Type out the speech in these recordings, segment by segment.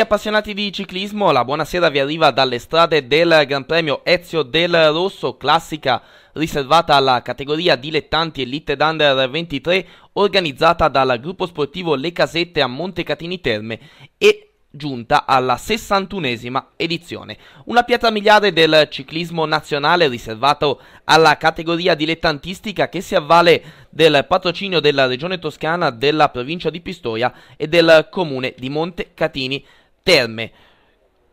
appassionati di ciclismo, la buonasera vi arriva dalle strade del Gran Premio Ezio del Rosso, classica riservata alla categoria dilettanti Elite Dunder 23, organizzata dal gruppo sportivo Le Casette a Montecatini Terme e giunta alla 61esima edizione. Una pietra miliare del ciclismo nazionale riservato alla categoria dilettantistica che si avvale del patrocinio della regione toscana, della provincia di Pistoia e del comune di Montecatini Terme.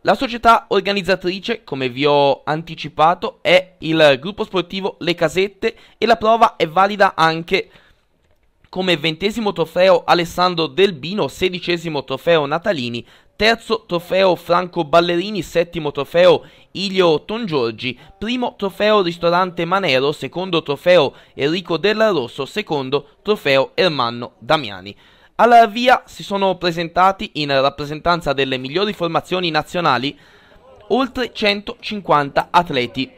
La società organizzatrice, come vi ho anticipato, è il gruppo sportivo Le Casette e la prova è valida anche come ventesimo trofeo Alessandro Delbino, sedicesimo trofeo Natalini, terzo trofeo Franco Ballerini, settimo trofeo Ilio Tongiorgi, primo trofeo Ristorante Manero, secondo trofeo Enrico Della Rosso, secondo trofeo Ermanno Damiani. Alla via si sono presentati in rappresentanza delle migliori formazioni nazionali oltre 150 atleti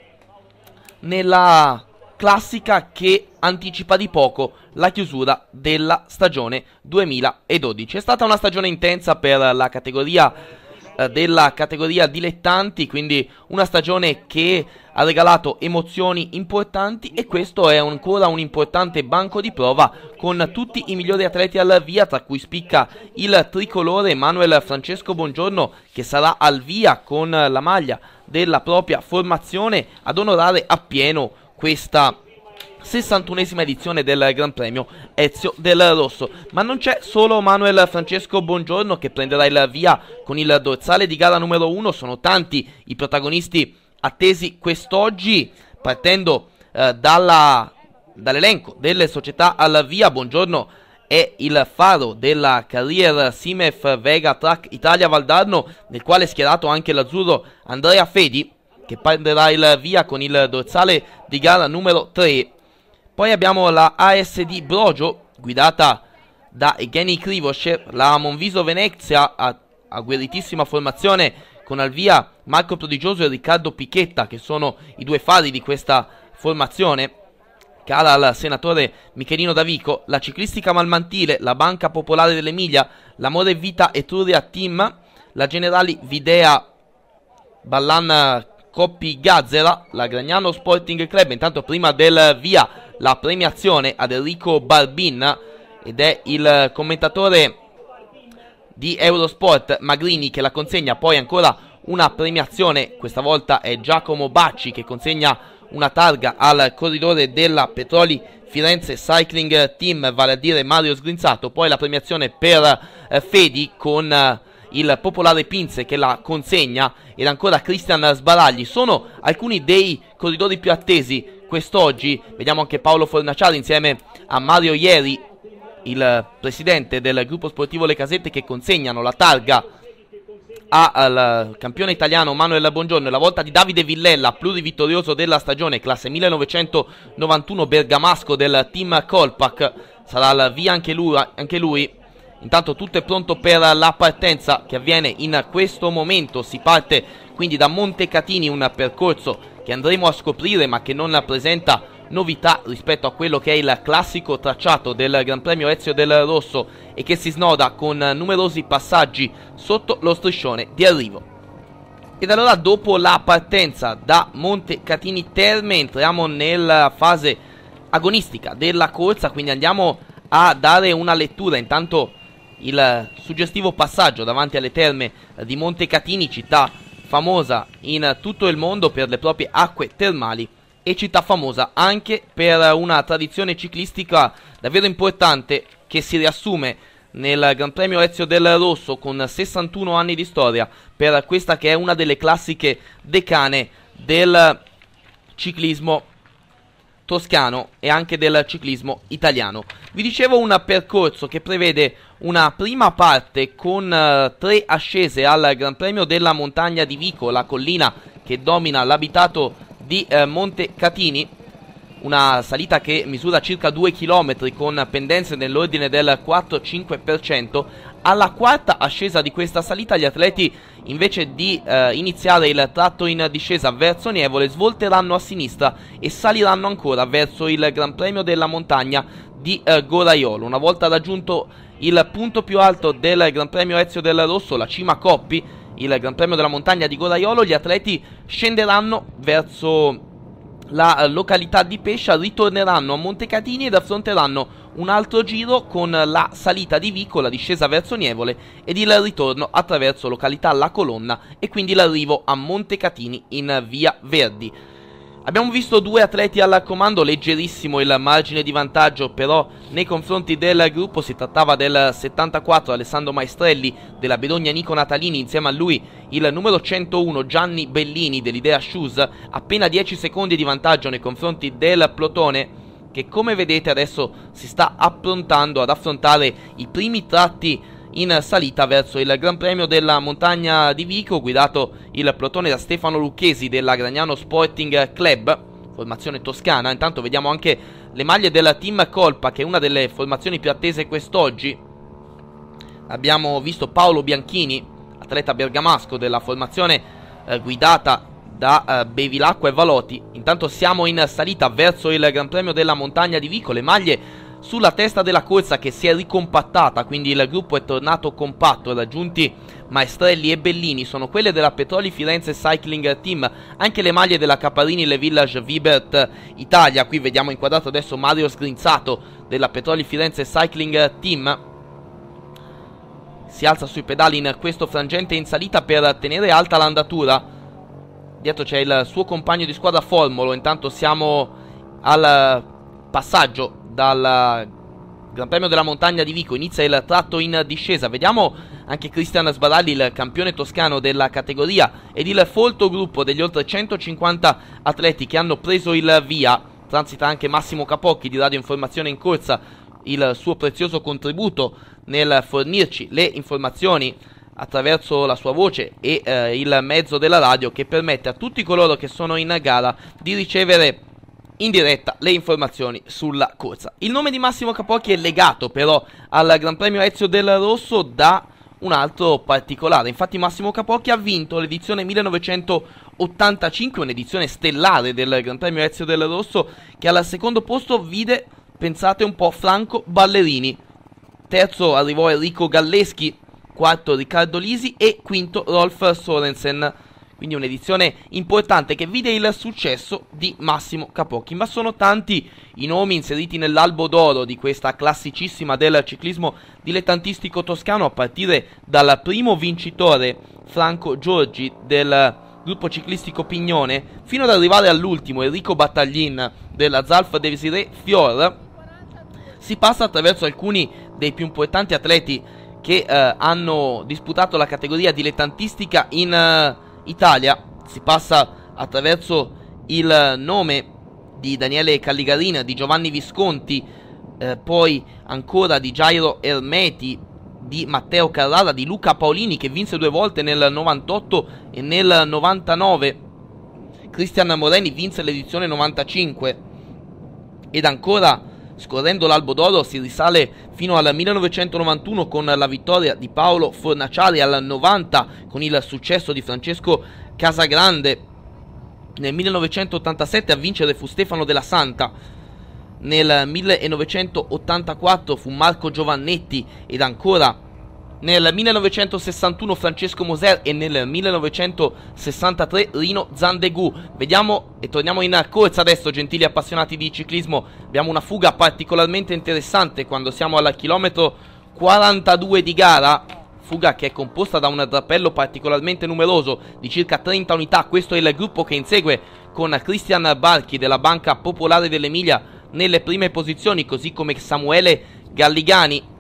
nella classica che anticipa di poco la chiusura della stagione 2012. È stata una stagione intensa per la categoria eh, della categoria dilettanti, quindi una stagione che ha regalato emozioni importanti e questo è ancora un importante banco di prova con tutti i migliori atleti al via, tra cui spicca il tricolore Manuel Francesco Buongiorno che sarà al via con la maglia della propria formazione ad onorare appieno questa 61esima edizione del Gran Premio Ezio del Rosso. Ma non c'è solo Manuel Francesco Buongiorno che prenderà il via con il dorsale di gara numero 1, sono tanti i protagonisti attesi quest'oggi partendo eh, dalla, dall'elenco delle società alla via. Buongiorno è il faro della carriera Simef Vega Track Italia Valdarno nel quale è schierato anche l'azzurro Andrea Fedi che prenderà il via con il dorsale di gara numero 3. Poi abbiamo la ASD Brogio guidata da Evgeny Krivoshev, la Monviso Venezia a, a guerritissima formazione con al via Marco Prodigioso e Riccardo Pichetta, che sono i due fari di questa formazione. Cala al senatore Michelino Davico, la ciclistica malmantile, la Banca Popolare dell'Emilia, l'Amore Vita Etruria Team, la Generali Videa Ballan Coppi Gazzera, la Gragnano Sporting Club. Intanto prima del via la premiazione ad Enrico Barbin ed è il commentatore di Eurosport Magrini che la consegna poi ancora una premiazione, questa volta è Giacomo Bacci che consegna una targa al corridore della Petroli Firenze Cycling Team, vale a dire Mario Sgrinzato, poi la premiazione per eh, Fedi con eh, il popolare Pinze che la consegna ed ancora Cristian Sbaragli. Sono alcuni dei corridori più attesi quest'oggi, vediamo anche Paolo Fornaciari insieme a Mario Ieri il presidente del gruppo sportivo Le Casette che consegnano la targa al campione italiano Manuel Bongiorno e la volta di Davide Villella, plurivittorioso della stagione, classe 1991 bergamasco del team Colpac. Sarà al via anche lui, anche lui. Intanto tutto è pronto per la partenza che avviene in questo momento. Si parte quindi da Montecatini, un percorso che andremo a scoprire ma che non presenta novità rispetto a quello che è il classico tracciato del Gran Premio Ezio del Rosso e che si snoda con numerosi passaggi sotto lo striscione di arrivo. Ed allora dopo la partenza da Monte Catini Terme entriamo nella fase agonistica della corsa, quindi andiamo a dare una lettura intanto il suggestivo passaggio davanti alle terme di Monte Catini, città famosa in tutto il mondo per le proprie acque termali e città famosa anche per una tradizione ciclistica davvero importante che si riassume nel Gran Premio Ezio del Rosso con 61 anni di storia per questa che è una delle classiche decane del ciclismo toscano e anche del ciclismo italiano. Vi dicevo un percorso che prevede una prima parte con eh, tre ascese al Gran Premio della Montagna di Vico, la collina che domina l'abitato di eh, Monte Catini. Una salita che misura circa 2 km con pendenze nell'ordine del 4-5%. Alla quarta ascesa di questa salita gli atleti invece di eh, iniziare il tratto in discesa verso Nievole svolteranno a sinistra e saliranno ancora verso il Gran Premio della Montagna di eh, Goraiolo. Una volta raggiunto il punto più alto del Gran Premio Ezio del Rosso, la cima Coppi, il Gran Premio della Montagna di Goraiolo, gli atleti scenderanno verso la eh, località di Pescia, ritorneranno a Montecatini ed affronteranno un altro giro con la salita di Vico, la discesa verso Nievole ed il ritorno attraverso località La Colonna e quindi l'arrivo a Montecatini in via Verdi. Abbiamo visto due atleti al comando, leggerissimo il margine di vantaggio però nei confronti del gruppo, si trattava del 74 Alessandro Maestrelli della Bedogna Nico Natalini, insieme a lui il numero 101 Gianni Bellini dell'Idea Shoes, appena 10 secondi di vantaggio nei confronti del plotone che come vedete adesso si sta approntando ad affrontare i primi tratti in salita verso il Gran Premio della Montagna di Vico, guidato il plotone da Stefano Lucchesi della Gragnano Sporting Club, formazione toscana. Intanto vediamo anche le maglie della Team Colpa, che è una delle formazioni più attese quest'oggi. Abbiamo visto Paolo Bianchini, atleta bergamasco della formazione eh, guidata da eh, Bevilacqua e Valoti. Intanto siamo in salita verso il Gran Premio della Montagna di Vico, le maglie sulla testa della corsa che si è ricompattata, quindi il gruppo è tornato compatto, raggiunti Maestrelli e Bellini, sono quelle della Petroli Firenze Cycling Team, anche le maglie della Caparini Le Village Vibert Italia, qui vediamo inquadrato adesso Mario Sgrinzato della Petroli Firenze Cycling Team, si alza sui pedali in questo frangente in salita per tenere alta l'andatura. Dietro c'è il suo compagno di squadra Formolo, intanto siamo al passaggio dal Gran Premio della Montagna di Vico inizia il tratto in discesa. Vediamo anche Cristian Sbadalli, il campione toscano della categoria, ed il folto gruppo degli oltre 150 atleti che hanno preso il via. Transita anche Massimo Capocchi di Radio Informazione in Corsa, il suo prezioso contributo nel fornirci le informazioni attraverso la sua voce e eh, il mezzo della radio che permette a tutti coloro che sono in gara di ricevere in diretta le informazioni sulla corsa. Il nome di Massimo Capocchi è legato però al Gran Premio Ezio del Rosso da un altro particolare. Infatti Massimo Capocchi ha vinto l'edizione 1985, un'edizione stellare del Gran Premio Ezio del Rosso, che al secondo posto vide, pensate un po', Franco Ballerini. Terzo arrivò Enrico Galleschi, quarto Riccardo Lisi e quinto Rolf Sorensen. Quindi un'edizione importante che vide il successo di Massimo Capocchi. Ma sono tanti i nomi inseriti nell'albo d'oro di questa classicissima del ciclismo dilettantistico toscano, a partire dal primo vincitore Franco Giorgi del gruppo ciclistico Pignone, fino ad arrivare all'ultimo Enrico Battaglin della Zalfa Desiree Fior. Si passa attraverso alcuni dei più importanti atleti che eh, hanno disputato la categoria dilettantistica in eh, Italia. Si passa attraverso il nome di Daniele Calligarina, di Giovanni Visconti, eh, poi ancora di Jairo Ermeti, di Matteo Carrara, di Luca Paolini che vinse due volte nel 98 e nel 99. Cristian Moreni vinse l'edizione 95 ed ancora Scorrendo l'albo d'oro si risale fino al 1991 con la vittoria di Paolo Fornaciari al 90 con il successo di Francesco Casagrande. Nel 1987 a vincere fu Stefano della Santa. Nel 1984 fu Marco Giovannetti ed ancora nel 1961 Francesco Moser e nel 1963 Rino Zandegu. Vediamo e torniamo in corsa adesso, gentili appassionati di ciclismo. Abbiamo una fuga particolarmente interessante quando siamo al chilometro 42 di gara. Fuga che è composta da un drappello particolarmente numeroso di circa 30 unità. Questo è il gruppo che insegue con Christian Barchi della Banca Popolare dell'Emilia nelle prime posizioni, così come Samuele Galligani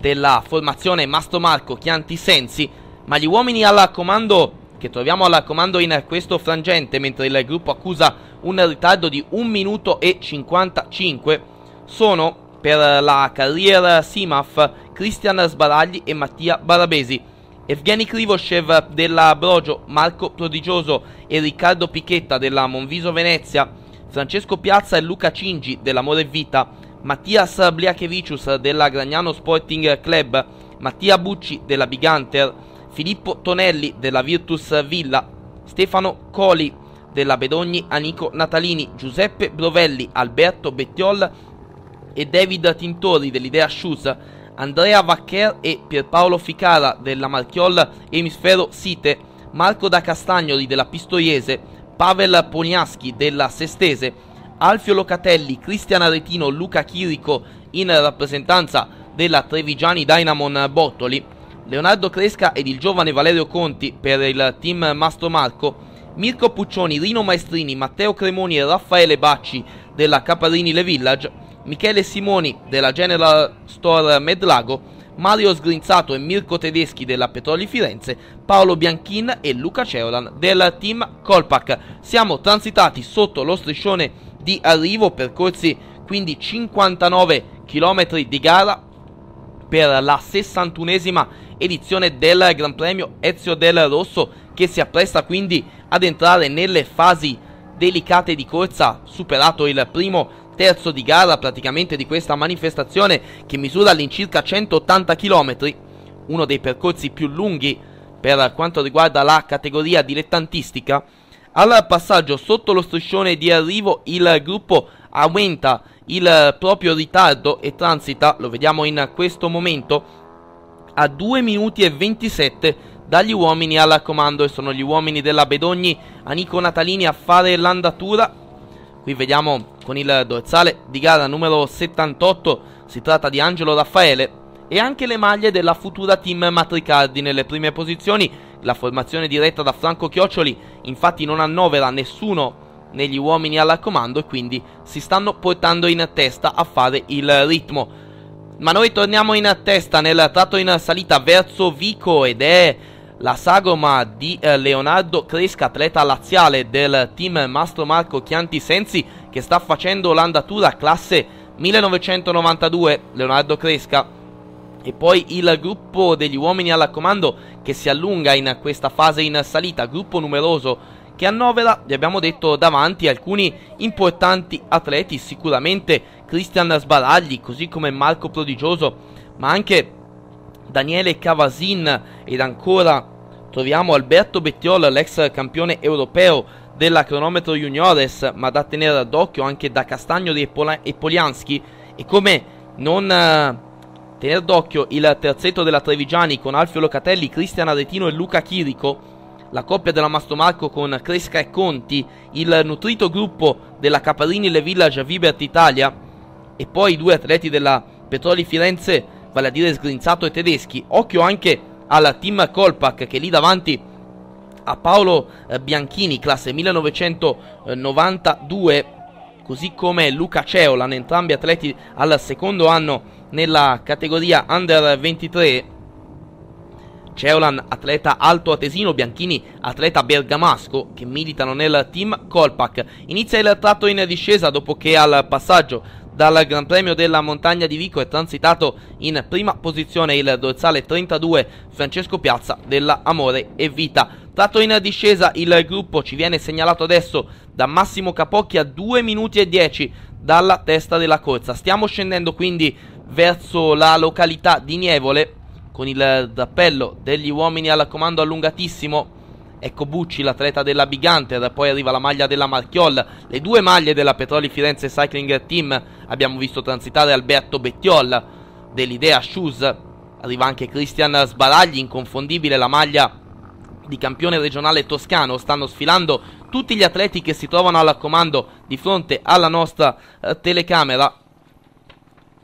della formazione Marco Chianti Sensi, ma gli uomini alla comando che troviamo al comando in questo frangente, mentre il gruppo accusa un ritardo di 1 minuto e 55, sono per la carriera Simaf Cristian Sbaragli e Mattia Barabesi. Evgeni Krivoshev della Brogio, Marco Prodigioso e Riccardo Pichetta della Monviso Venezia, Francesco Piazza e Luca Cingi della More Vita, Mattias Bliachevicius della Gragnano Sporting Club, Mattia Bucci della Big Hunter, Filippo Tonelli della Virtus Villa, Stefano Coli della Bedogni, Anico Natalini, Giuseppe Brovelli, Alberto Bettiol e David Tintori dell'Idea Shoes, Andrea Vaccher e Pierpaolo Ficara della Marchiol Emisfero Site, Marco da Castagnoli della Pistoiese, Pavel Poniaschi della Sestese, Alfio Locatelli, Cristian Aretino, Luca Chirico in rappresentanza della Trevigiani Dynamon Bottoli, Leonardo Cresca ed il giovane Valerio Conti per il team Mastro Marco, Mirko Puccioni, Rino Maestrini, Matteo Cremoni e Raffaele Bacci della Caparini Le Village, Michele Simoni della General Store Medlago, Mario Sgrinzato e Mirko Tedeschi della Petroli Firenze, Paolo Bianchin e Luca Ceolan del team Colpac. Siamo transitati sotto lo striscione di arrivo, percorsi quindi 59 km di gara per la 61esima edizione del Gran Premio Ezio del Rosso che si appresta quindi ad entrare nelle fasi delicate di corsa, superato il primo terzo di gara praticamente di questa manifestazione che misura all'incirca 180 km, uno dei percorsi più lunghi per quanto riguarda la categoria dilettantistica al passaggio sotto lo striscione di arrivo il gruppo aumenta il proprio ritardo e transita, lo vediamo in questo momento, a 2 minuti e 27 dagli uomini al comando e sono gli uomini della Bedogni Anico Natalini a fare l'andatura. Qui vediamo con il dorsale di gara numero 78, si tratta di Angelo Raffaele e anche le maglie della futura team Matricardi nelle prime posizioni la formazione diretta da Franco Chioccioli infatti non annovera nessuno negli uomini al comando e quindi si stanno portando in testa a fare il ritmo. Ma noi torniamo in testa nel tratto in salita verso Vico ed è la sagoma di eh, Leonardo Cresca, atleta laziale del team Mastro Marco Chianti Sensi che sta facendo l'andatura classe 1992. Leonardo Cresca e poi il gruppo degli uomini alla comando che si allunga in questa fase in salita, gruppo numeroso che annovera, vi abbiamo detto, davanti alcuni importanti atleti, sicuramente Cristian Sbaragli, così come Marco Prodigioso, ma anche Daniele Cavasin ed ancora troviamo Alberto Bettiol, l'ex campione europeo della cronometro juniores, ma da tenere d'occhio anche da Castagno e Polianski e come non eh, Tenere d'occhio il terzetto della Trevigiani con Alfio Locatelli, Cristian Aretino e Luca Chirico, la coppia della Mastomarco con Cresca e Conti, il nutrito gruppo della Caparini Le Village Vibert Italia e poi i due atleti della Petroli Firenze, vale a dire Sgrinzato e Tedeschi. Occhio anche al team Colpac che lì davanti a Paolo eh, Bianchini, classe 1992, così come Luca Ceolan, entrambi atleti al secondo anno nella categoria Under 23 Ceolan atleta alto atesino, Bianchini atleta bergamasco che militano nel team Colpac. Inizia il tratto in discesa dopo che al passaggio dal Gran Premio della Montagna di Vico è transitato in prima posizione il dorsale 32 Francesco Piazza della Amore e Vita. Tratto in discesa il gruppo ci viene segnalato adesso da Massimo Capocchi a 2 minuti e 10 dalla testa della corsa. Stiamo scendendo quindi verso la località di Nievole con il d'appello degli uomini al comando allungatissimo. Ecco Bucci, l'atleta della Big Hunter, poi arriva la maglia della Marchiol, le due maglie della Petroli Firenze Cycling Team, abbiamo visto transitare Alberto Bettiol dell'Idea Shoes, arriva anche Cristian Sbaragli, inconfondibile la maglia di campione regionale toscano, stanno sfilando tutti gli atleti che si trovano al comando di fronte alla nostra eh, telecamera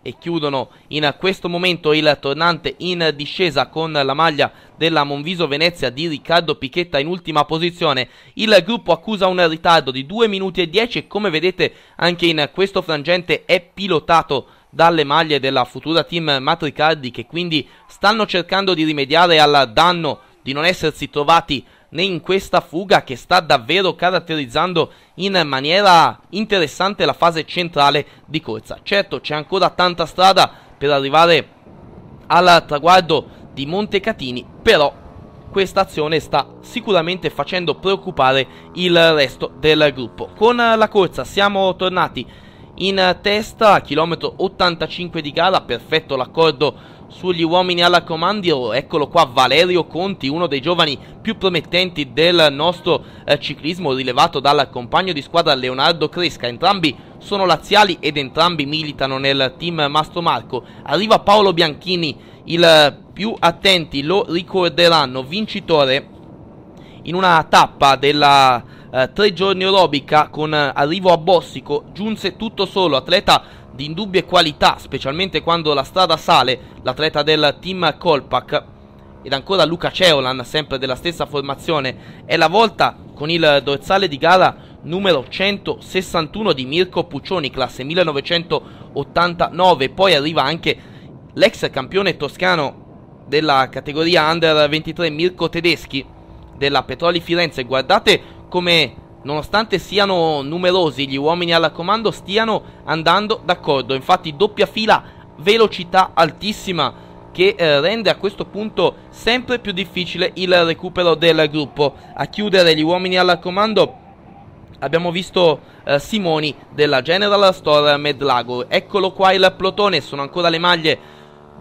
e chiudono in questo momento il tornante in discesa con la maglia della Monviso Venezia di Riccardo Pichetta in ultima posizione. Il gruppo accusa un ritardo di 2 minuti e 10 e come vedete anche in questo frangente è pilotato dalle maglie della futura team Matricardi che quindi stanno cercando di rimediare al danno di non essersi trovati né in questa fuga che sta davvero caratterizzando in maniera interessante la fase centrale di corsa. Certo c'è ancora tanta strada per arrivare al traguardo di Montecatini, però questa azione sta sicuramente facendo preoccupare il resto del gruppo. Con la corsa siamo tornati in testa, chilometro 85 di gara, perfetto l'accordo sugli uomini alla comandio, eccolo qua Valerio Conti, uno dei giovani più promettenti del nostro eh, ciclismo, rilevato dal compagno di squadra Leonardo Cresca, entrambi sono laziali ed entrambi militano nel team Mastro Marco. Arriva Paolo Bianchini, il eh, più attenti lo ricorderanno vincitore in una tappa della eh, tre giorni aerobica con eh, arrivo a Bossico, giunse tutto solo, atleta di indubbie qualità, specialmente quando la strada sale, l'atleta del team Colpac ed ancora Luca Ceolan, sempre della stessa formazione, è la volta con il dorsale di gara numero 161 di Mirko Puccioni, classe 1989, poi arriva anche l'ex campione toscano della categoria Under 23 Mirko Tedeschi della Petroli Firenze, guardate come nonostante siano numerosi gli uomini al comando, stiano andando d'accordo. Infatti doppia fila, velocità altissima che eh, rende a questo punto sempre più difficile il recupero del gruppo. A chiudere gli uomini al comando abbiamo visto eh, Simoni della General Store Medlago. Eccolo qua il plotone, sono ancora le maglie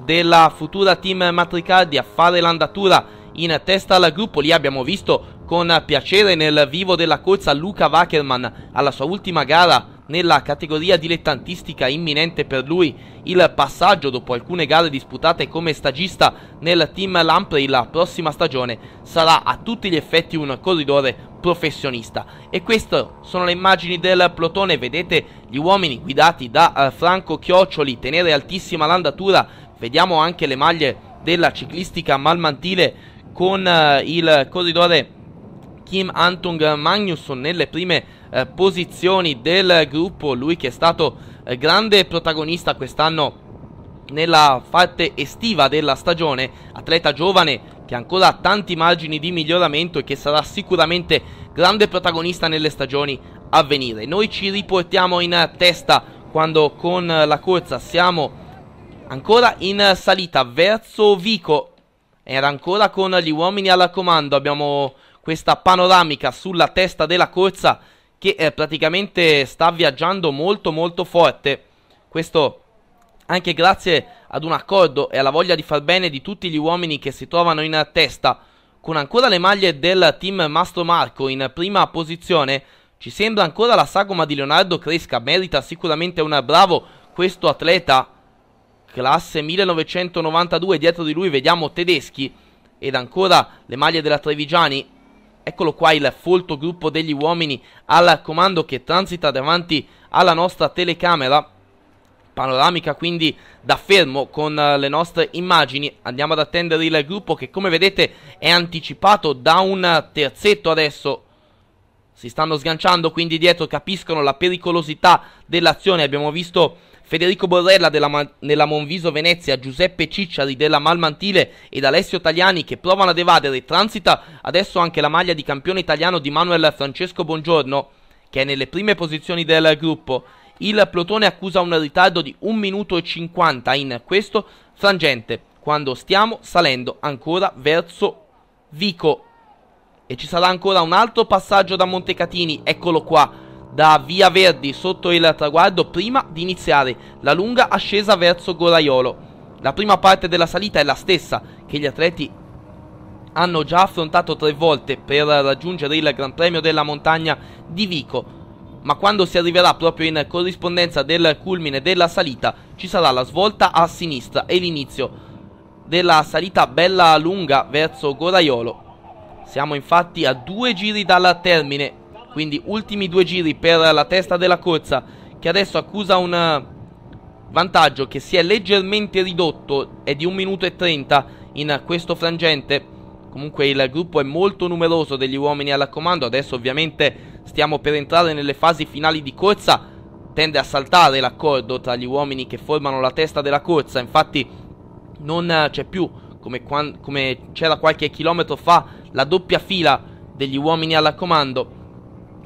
della futura team Matricardi a fare l'andatura in testa al gruppo. Lì abbiamo visto con piacere nel vivo della corsa Luca Wackerman alla sua ultima gara nella categoria dilettantistica imminente per lui il passaggio dopo alcune gare disputate come stagista nel team Lamprey la prossima stagione sarà a tutti gli effetti un corridore professionista e queste sono le immagini del plotone vedete gli uomini guidati da eh, Franco Chioccioli tenere altissima l'andatura vediamo anche le maglie della ciclistica malmantile con eh, il corridore Kim Antung Magnusson nelle prime eh, posizioni del gruppo, lui che è stato eh, grande protagonista quest'anno nella parte estiva della stagione, atleta giovane che ancora ha tanti margini di miglioramento e che sarà sicuramente grande protagonista nelle stagioni a venire. Noi ci riportiamo in testa quando con la corsa siamo ancora in salita verso Vico era ancora con gli uomini al comando. Abbiamo questa panoramica sulla testa della corsa che eh, praticamente sta viaggiando molto molto forte. Questo anche grazie ad un accordo e alla voglia di far bene di tutti gli uomini che si trovano in testa. Con ancora le maglie del team Mastro Marco in prima posizione, ci sembra ancora la sagoma di Leonardo Cresca, merita sicuramente un bravo questo atleta classe 1992, dietro di lui vediamo Tedeschi ed ancora le maglie della Trevigiani. Eccolo qua il folto gruppo degli uomini al comando che transita davanti alla nostra telecamera. Panoramica quindi da fermo con eh, le nostre immagini. Andiamo ad attendere il gruppo che come vedete è anticipato da un terzetto adesso. Si stanno sganciando quindi dietro, capiscono la pericolosità dell'azione. Abbiamo visto Federico Borrella della, nella Monviso Venezia, Giuseppe Cicciari della Malmantile ed Alessio Tagliani che provano ad evadere transita adesso anche la maglia di campione italiano di Manuel Francesco Bongiorno che è nelle prime posizioni del gruppo. Il plotone accusa un ritardo di 1 minuto e 50 in questo frangente quando stiamo salendo ancora verso Vico e ci sarà ancora un altro passaggio da Montecatini, eccolo qua da Via Verdi sotto il traguardo prima di iniziare la lunga ascesa verso Goraiolo. La prima parte della salita è la stessa che gli atleti hanno già affrontato tre volte per raggiungere il Gran Premio della Montagna di Vico, ma quando si arriverà proprio in corrispondenza del culmine della salita ci sarà la svolta a sinistra e l'inizio della salita bella lunga verso Goraiolo. Siamo infatti a due giri dal termine quindi ultimi due giri per la testa della corsa che adesso accusa un eh, vantaggio che si è leggermente ridotto, è di 1 minuto e 30 in questo frangente. Comunque il gruppo è molto numeroso degli uomini alla comando, adesso ovviamente stiamo per entrare nelle fasi finali di corsa, tende a saltare l'accordo tra gli uomini che formano la testa della corsa, infatti non c'è più come c'era qualche chilometro fa la doppia fila degli uomini alla comando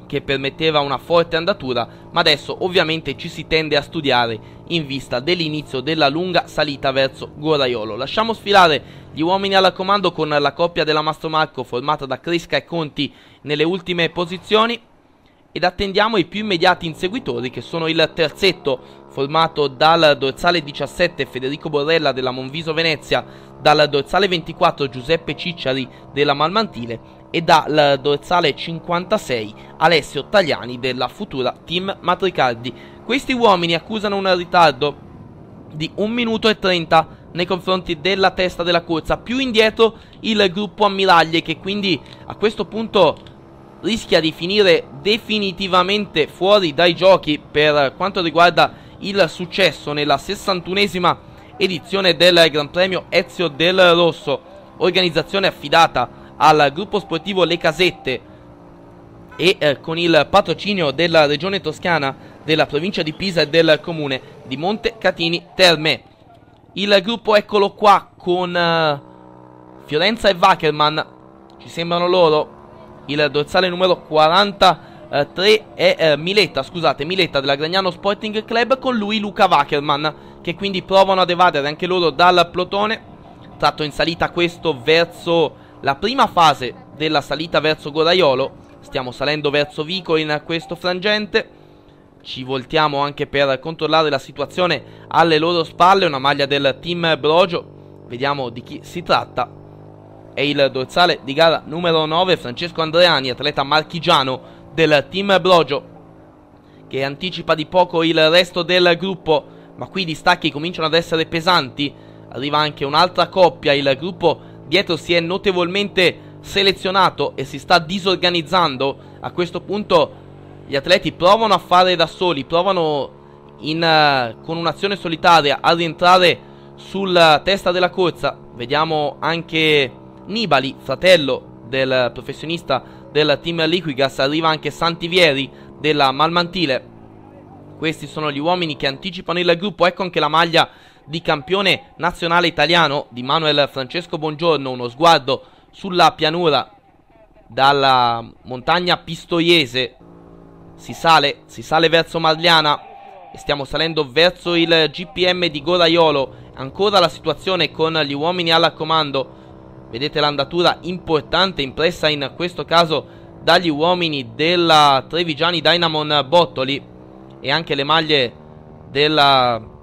che permetteva una forte andatura, ma adesso ovviamente ci si tende a studiare in vista dell'inizio della lunga salita verso Goraiolo. Lasciamo sfilare gli uomini alla comando con la coppia della Mastro Marco formata da Cresca e Conti nelle ultime posizioni ed attendiamo i più immediati inseguitori che sono il terzetto formato dal dorsale 17 Federico Borrella della Monviso Venezia, dal dorsale 24 Giuseppe Cicciari della Malmantile e dal dorsale 56 Alessio Tagliani della futura Team Matricardi. Questi uomini accusano un ritardo di 1 minuto e 30 nei confronti della testa della corsa, più indietro il gruppo ammiraglie che quindi a questo punto rischia di finire definitivamente fuori dai giochi per quanto riguarda il successo nella 61esima edizione del Gran Premio Ezio del Rosso, organizzazione affidata al gruppo sportivo Le Casette e eh, con il patrocinio della regione toscana, della provincia di Pisa e del comune di Monte Catini Terme. Il gruppo eccolo qua con eh, Fiorenza e Wackerman, ci sembrano loro, il dorsale numero 43 è eh, Miletta, scusate, Miletta della Gragnano Sporting Club con lui Luca Wackerman che quindi provano ad evadere anche loro dal plotone, tratto in salita questo verso la prima fase della salita verso Goraiolo, stiamo salendo verso Vico in questo frangente, ci voltiamo anche per controllare la situazione alle loro spalle, una maglia del team Brogio, vediamo di chi si tratta. È il dorsale di gara numero 9, Francesco Andreani, atleta marchigiano del team Brogio, che anticipa di poco il resto del gruppo, ma qui i distacchi cominciano ad essere pesanti. Arriva anche un'altra coppia, il gruppo dietro si è notevolmente selezionato e si sta disorganizzando, a questo punto gli atleti provano a fare da soli, provano in, uh, con un'azione solitaria a rientrare sulla testa della corsa. Vediamo anche Nibali, fratello del professionista del team Liquigas, arriva anche Santivieri della Malmantile. Questi sono gli uomini che anticipano il gruppo, ecco anche la maglia di campione nazionale italiano di Manuel Francesco Buongiorno, uno sguardo sulla pianura dalla montagna pistoiese, si sale, si sale verso Marliana e stiamo salendo verso il GPM di Goraiolo, ancora la situazione con gli uomini alla comando, vedete l'andatura importante impressa in questo caso dagli uomini della Trevigiani Dynamon Bottoli e anche le maglie della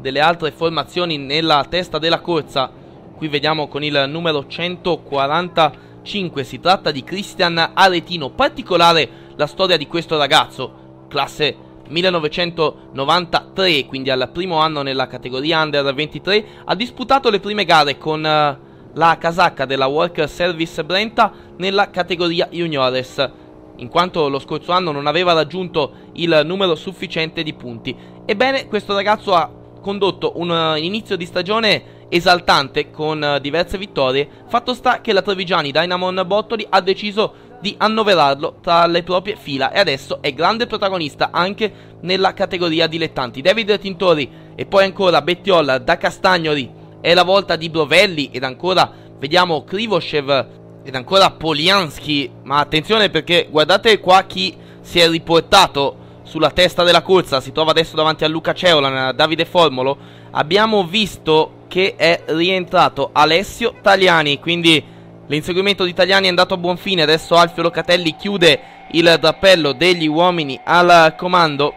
delle altre formazioni nella testa della corsa. Qui vediamo con il numero 145, si tratta di Cristian Aretino, particolare la storia di questo ragazzo, classe 1993, quindi al primo anno nella categoria Under 23, ha disputato le prime gare con eh, la casacca della Worker Service Brenta nella categoria Juniores, in quanto lo scorso anno non aveva raggiunto il numero sufficiente di punti. Ebbene, questo ragazzo ha condotto un eh, inizio di stagione esaltante con eh, diverse vittorie, fatto sta che la Trevigiani Dynamon Bottoli ha deciso di annoverarlo tra le proprie fila e adesso è grande protagonista anche nella categoria dilettanti. David Tintori e poi ancora Bettiola da Castagnoli, è la volta di Brovelli ed ancora vediamo Krivoshev ed ancora Polianski, ma attenzione perché guardate qua chi si è riportato sulla testa della corsa, si trova adesso davanti a Luca Ceolan, Davide Formolo, abbiamo visto che è rientrato Alessio Tagliani, quindi l'inseguimento di Tagliani è andato a buon fine, adesso Alfio Locatelli chiude il drappello degli uomini al comando.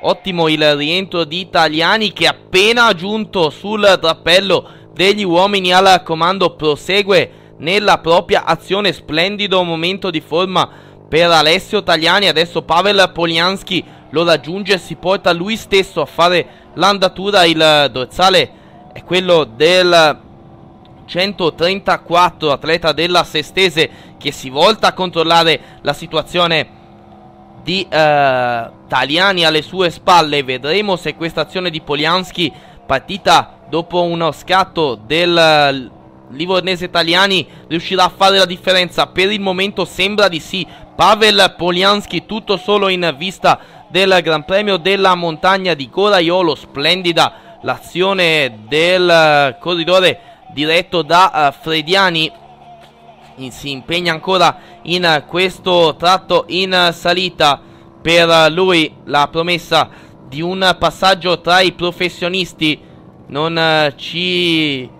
Ottimo il rientro di Tagliani che appena giunto sul drappello degli uomini al comando prosegue nella propria azione, splendido momento di forma per Alessio Tagliani. Adesso Pavel Polianski lo raggiunge e si porta lui stesso a fare l'andatura. Il dorsale è quello del 134 atleta della Sestese che si volta a controllare la situazione di eh, Taliani alle sue spalle. Vedremo se questa azione di Polianski partita dopo uno scatto del Livornese Italiani riuscirà a fare la differenza? Per il momento sembra di sì. Pavel Polianski tutto solo in vista del Gran Premio della Montagna di Coraiolo, splendida l'azione del eh, corridore diretto da eh, Frediani. Si impegna ancora in questo tratto in salita per lui la promessa di un passaggio tra i professionisti. Non eh, ci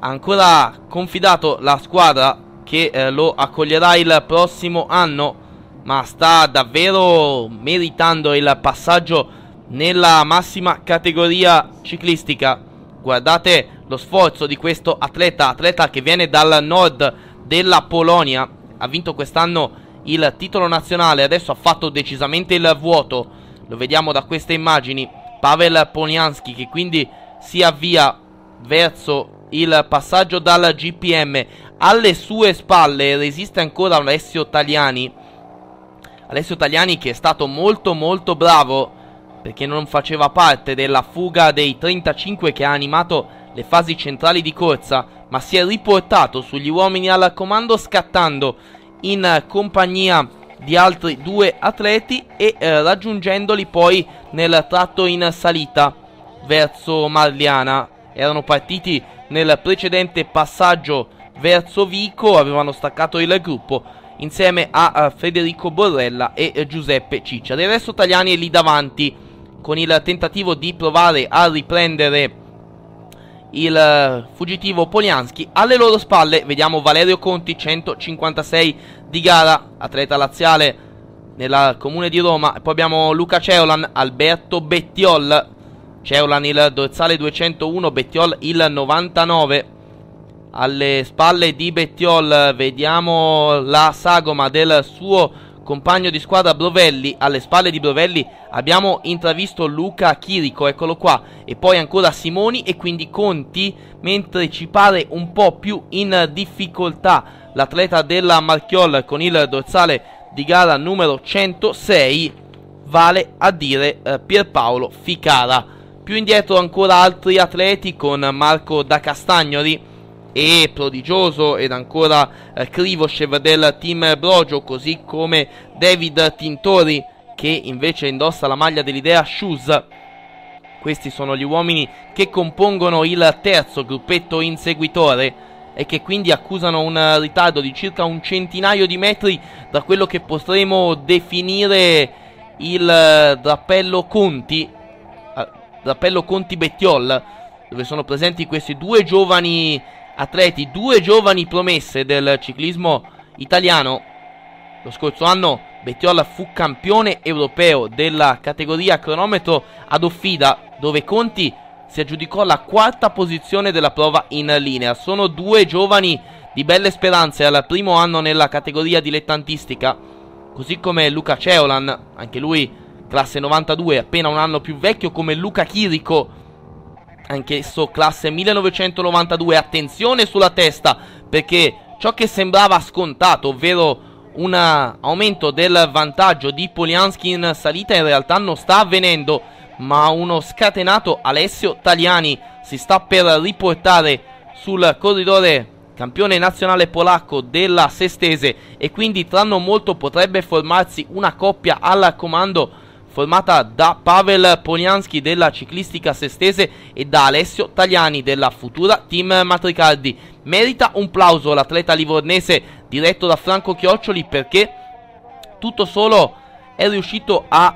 ancora confidato la squadra che eh, lo accoglierà il prossimo anno ma sta davvero meritando il passaggio nella massima categoria ciclistica guardate lo sforzo di questo atleta atleta che viene dal nord della Polonia ha vinto quest'anno il titolo nazionale adesso ha fatto decisamente il vuoto lo vediamo da queste immagini Pavel Ponianski che quindi si avvia verso il passaggio dal GPM alle sue spalle resiste ancora Alessio Tagliani. Alessio Tagliani che è stato molto molto bravo perché non faceva parte della fuga dei 35 che ha animato le fasi centrali di corsa, ma si è riportato sugli uomini al comando scattando in compagnia di altri due atleti e eh, raggiungendoli poi nel tratto in salita verso Marliana erano partiti nel precedente passaggio verso Vico, avevano staccato il gruppo insieme a eh, Federico Borrella e eh, Giuseppe Ciccia. Del resto Tagliani è lì davanti con il tentativo di provare a riprendere il eh, fuggitivo Polianski. Alle loro spalle vediamo Valerio Conti, 156 di gara, atleta laziale nella comune di Roma. Poi abbiamo Luca Ceolan, Alberto Bettiol, Ceulan il dorsale 201, Bettiol il 99. Alle spalle di Bettiol vediamo la sagoma del suo compagno di squadra Brovelli. Alle spalle di Brovelli abbiamo intravisto Luca Chirico, eccolo qua. E poi ancora Simoni e quindi Conti, mentre ci pare un po' più in difficoltà l'atleta della Marchiol con il dorsale di gara numero 106, vale a dire eh, Pierpaolo Ficara. Più indietro ancora altri atleti con Marco da Castagnoli e prodigioso ed ancora eh, Krivoshev del team Brogio, così come David Tintori che invece indossa la maglia dell'idea Shoes. Questi sono gli uomini che compongono il terzo gruppetto inseguitore e che quindi accusano un ritardo di circa un centinaio di metri da quello che potremo definire il eh, drappello Conti Zappello Conti Bettiol, dove sono presenti questi due giovani atleti, due giovani promesse del ciclismo italiano. Lo scorso anno Bettiol fu campione europeo della categoria cronometro ad Offida, dove Conti si aggiudicò la quarta posizione della prova in linea. Sono due giovani di belle speranze al primo anno nella categoria dilettantistica, così come Luca Ceolan, anche lui classe 92, appena un anno più vecchio come Luca Chirico, anch'esso classe 1992. Attenzione sulla testa perché ciò che sembrava scontato, ovvero un aumento del vantaggio di Polianski in salita, in realtà non sta avvenendo, ma uno scatenato Alessio Tagliani si sta per riportare sul corridore campione nazionale polacco della Sestese e quindi tra non molto potrebbe formarsi una coppia al comando formata da Pavel Ponianski della ciclistica sestese e da Alessio Tagliani della futura Team Matricardi. Merita un plauso l'atleta livornese diretto da Franco Chioccioli perché tutto solo è riuscito a,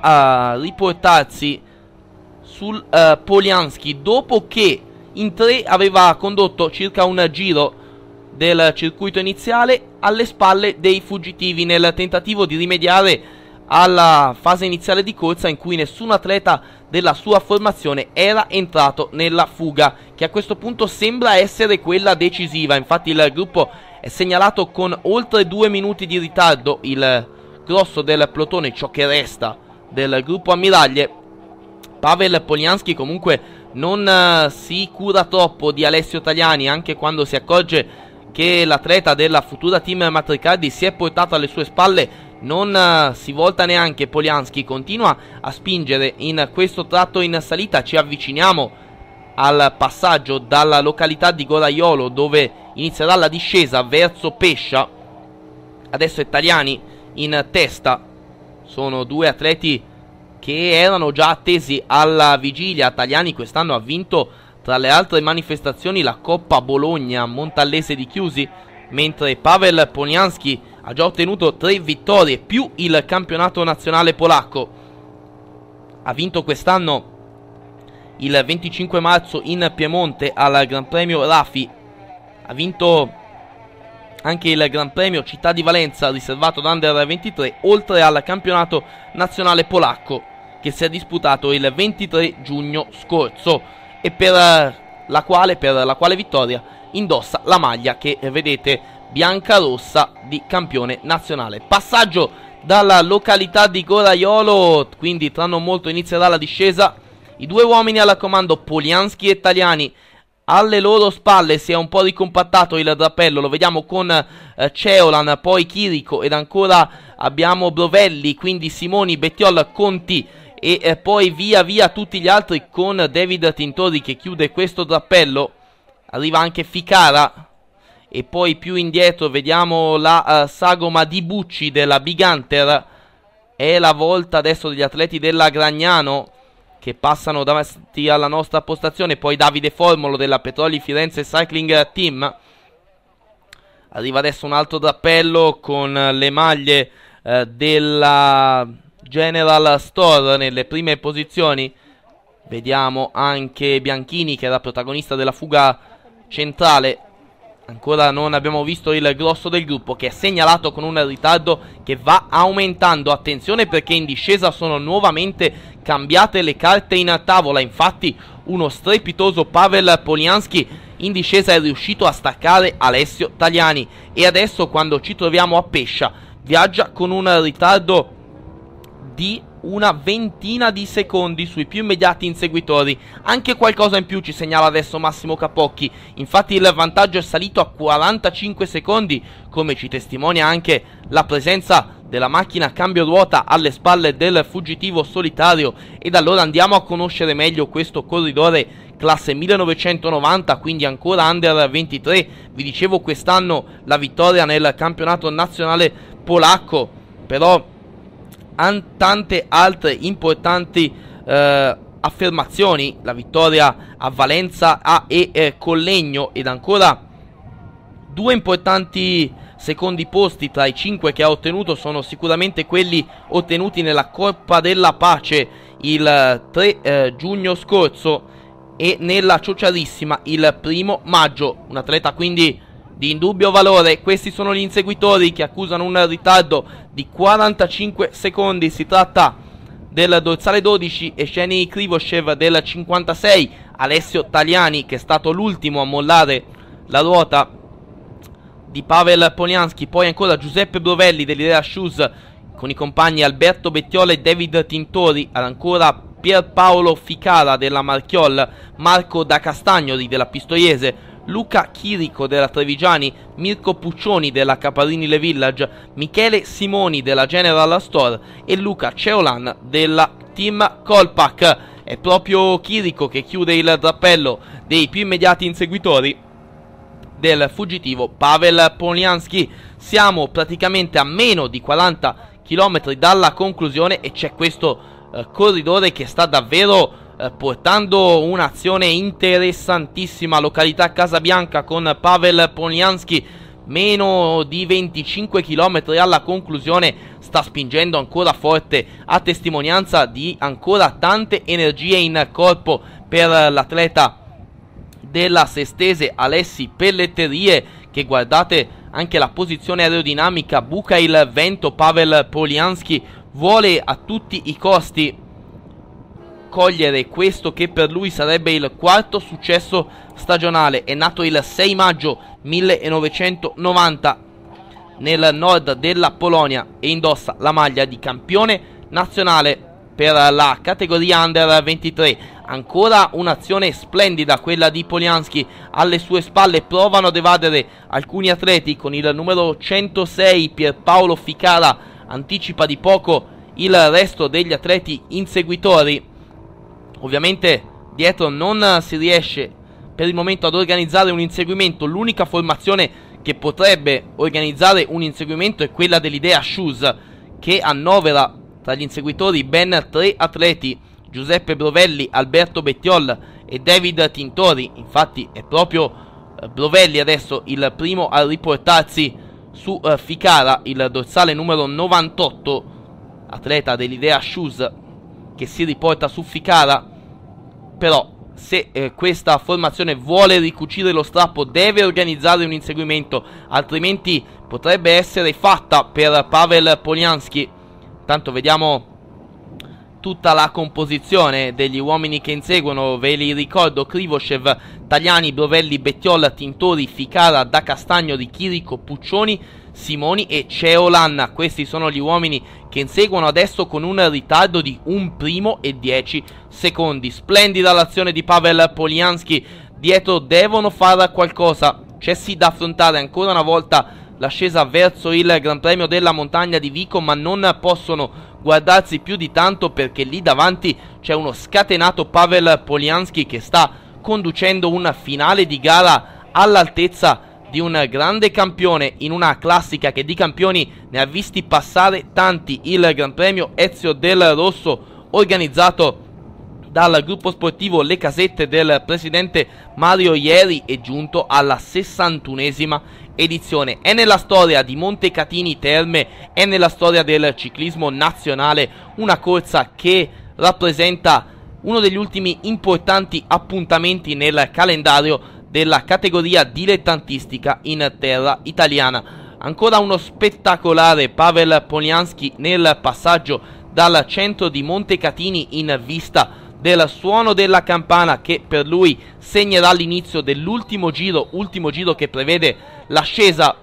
a riportarsi sul uh, eh, Polianski dopo che in tre aveva condotto circa un giro del circuito iniziale alle spalle dei fuggitivi nel tentativo di rimediare alla fase iniziale di corsa in cui nessun atleta della sua formazione era entrato nella fuga, che a questo punto sembra essere quella decisiva. Infatti il gruppo è segnalato con oltre due minuti di ritardo il grosso del plotone, ciò che resta del gruppo ammiraglie. Pavel Polianski comunque non eh, si cura troppo di Alessio Tagliani, anche quando si accorge che l'atleta della futura team Matricardi si è portato alle sue spalle non eh, si volta neanche Polianski, continua a spingere in questo tratto in salita, ci avviciniamo al passaggio dalla località di Goraiolo dove inizierà la discesa verso Pescia, adesso Italiani in testa, sono due atleti che erano già attesi alla vigilia, Italiani quest'anno ha vinto tra le altre manifestazioni la Coppa Bologna Montallese di Chiusi, mentre Pavel Polianski ha già ottenuto tre vittorie più il campionato nazionale polacco. Ha vinto quest'anno il 25 marzo in Piemonte al Gran Premio Rafi. Ha vinto anche il Gran Premio Città di Valenza riservato ad Under 23, oltre al campionato nazionale polacco che si è disputato il 23 giugno scorso e per la quale, per la quale vittoria indossa la maglia che vedete biancarossa di campione nazionale. Passaggio dalla località di Goraiolo, quindi tra non molto inizierà la discesa. I due uomini alla comando, Polianski e Italiani, alle loro spalle si è un po' ricompattato il drappello, lo vediamo con eh, Ceolan, poi Chirico ed ancora abbiamo Brovelli, quindi Simoni, Bettiol, Conti e eh, poi via via tutti gli altri con David Tintori che chiude questo drappello. Arriva anche Ficara, e poi più indietro vediamo la uh, sagoma di Bucci della Big Hunter. È la volta adesso degli atleti della Gragnano che passano davanti alla nostra postazione. Poi Davide Formolo della Petroli Firenze Cycling Team. Arriva adesso un altro drappello con le maglie uh, della General Store nelle prime posizioni. Vediamo anche Bianchini che era protagonista della fuga centrale Ancora non abbiamo visto il grosso del gruppo che è segnalato con un ritardo che va aumentando. Attenzione perché in discesa sono nuovamente cambiate le carte in tavola. Infatti uno strepitoso Pavel Polianski in discesa è riuscito a staccare Alessio Tagliani. E adesso quando ci troviamo a Pescia viaggia con un ritardo di una ventina di secondi sui più immediati inseguitori. Anche qualcosa in più ci segnala adesso Massimo Capocchi. Infatti il vantaggio è salito a 45 secondi, come ci testimonia anche la presenza della macchina a cambio ruota alle spalle del fuggitivo solitario ed allora andiamo a conoscere meglio questo corridore classe 1990 quindi ancora under 23 vi dicevo quest'anno la vittoria nel campionato nazionale polacco però tante altre importanti eh, affermazioni, la vittoria a Valenza ah, e eh, Collegno ed ancora due importanti secondi posti tra i cinque che ha ottenuto sono sicuramente quelli ottenuti nella Coppa della Pace il 3 eh, giugno scorso e nella Ciociarissima il primo maggio, un atleta quindi di indubbio valore. Questi sono gli inseguitori che accusano un ritardo di 45 secondi. Si tratta del dorsale 12 Esheni Krivoshev del 56, Alessio Tagliani che è stato l'ultimo a mollare la ruota di Pavel Polianski, poi ancora Giuseppe Brovelli dell'Idea Shoes con i compagni Alberto Bettiola e David Tintori, ancora Pierpaolo Ficara della Marchiol, Marco da Castagnoli della Pistoiese, Luca Chirico della Trevigiani, Mirko Puccioni della Caparini Le Village, Michele Simoni della General Store e Luca Ceolan della Team Colpac. È proprio Chirico che chiude il drappello dei più immediati inseguitori del fuggitivo Pavel Polianski. Siamo praticamente a meno di 40 km dalla conclusione e c'è questo eh, corridore che sta davvero eh, portando un'azione interessantissima località Casabianca con Pavel Ponianski meno di 25 km alla conclusione sta spingendo ancora forte a testimonianza di ancora tante energie in corpo per l'atleta della Sestese Alessi Pelletterie che guardate anche la posizione aerodinamica buca il vento Pavel Poliansky vuole a tutti i costi cogliere questo che per lui sarebbe il quarto successo stagionale. È nato il 6 maggio 1990 nel nord della Polonia e indossa la maglia di campione nazionale per la categoria under 23. Ancora un'azione splendida quella di Polianski. Alle sue spalle provano ad evadere alcuni atleti con il numero 106 Pierpaolo Ficara anticipa di poco il resto degli atleti inseguitori. Ovviamente dietro non si riesce per il momento ad organizzare un inseguimento. L'unica formazione che potrebbe organizzare un inseguimento è quella dell'idea Shoes, che annovera tra gli inseguitori ben tre atleti, Giuseppe Brovelli, Alberto Bettiol e David Tintori. Infatti è proprio eh, Brovelli adesso il primo a riportarsi su eh, Ficara, il dorsale numero 98, atleta dell'idea Shoes, che si riporta su Ficara però se eh, questa formazione vuole ricucire lo strappo deve organizzare un inseguimento altrimenti potrebbe essere fatta per Pavel Polianski tanto vediamo tutta la composizione degli uomini che inseguono ve li ricordo Krivoshev, Tagliani, Brovelli, Bettiol, Tintori, Ficara, Da Castagno, Di Puccioni Simoni e Ceolan. Questi sono gli uomini che inseguono adesso con un ritardo di un primo e dieci secondi. Splendida l'azione di Pavel Polianski. Dietro devono fare qualcosa. C'è sì da affrontare ancora una volta l'ascesa verso il Gran Premio della Montagna di Vico, ma non possono guardarsi più di tanto perché lì davanti c'è uno scatenato Pavel Polianski che sta conducendo una finale di gara all'altezza di di un grande campione in una classica che di campioni ne ha visti passare tanti, il Gran Premio Ezio del Rosso organizzato dal gruppo sportivo Le Casette del presidente Mario Ieri è giunto alla 61esima edizione. È nella storia di Montecatini Terme, è nella storia del ciclismo nazionale una corsa che rappresenta uno degli ultimi importanti appuntamenti nel calendario della categoria dilettantistica in terra italiana. Ancora uno spettacolare Pavel Polianski nel passaggio dal centro di Montecatini in vista del suono della campana che per lui segnerà l'inizio dell'ultimo giro, ultimo giro che prevede l'ascesa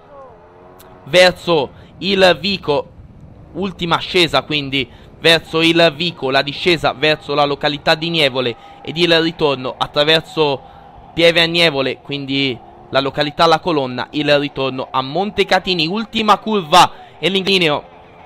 verso il Vico, ultima ascesa quindi verso il Vico, la discesa verso la località di Nievole ed il ritorno attraverso Pieve Agnevole, quindi la località La Colonna, il ritorno a Montecatini, ultima curva e l'inclineo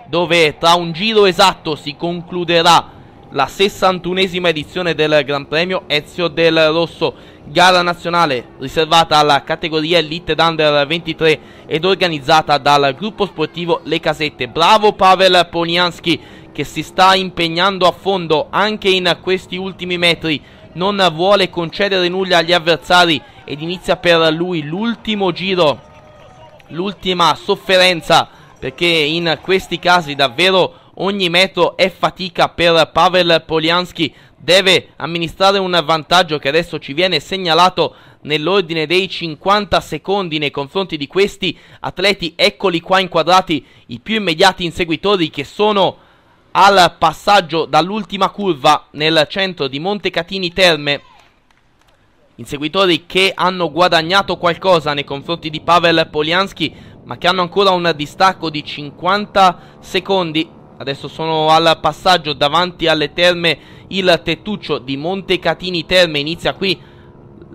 dove tra un giro esatto si concluderà la 61esima edizione del Gran Premio Ezio del Rosso, gara nazionale riservata alla categoria Elite d'Under 23 ed organizzata dal gruppo sportivo Le Casette. Bravo Pavel Poniansky che si sta impegnando a fondo anche in questi ultimi metri non vuole concedere nulla agli avversari ed inizia per lui l'ultimo giro, l'ultima sofferenza perché in questi casi davvero ogni metro è fatica per Pavel Polianski deve amministrare un vantaggio che adesso ci viene segnalato nell'ordine dei 50 secondi nei confronti di questi atleti eccoli qua inquadrati i più immediati inseguitori che sono al passaggio dall'ultima curva nel centro di Montecatini Terme. Inseguitori che hanno guadagnato qualcosa nei confronti di Pavel Polianski, ma che hanno ancora un distacco di 50 secondi. Adesso sono al passaggio davanti alle terme il tettuccio di Montecatini Terme. Inizia qui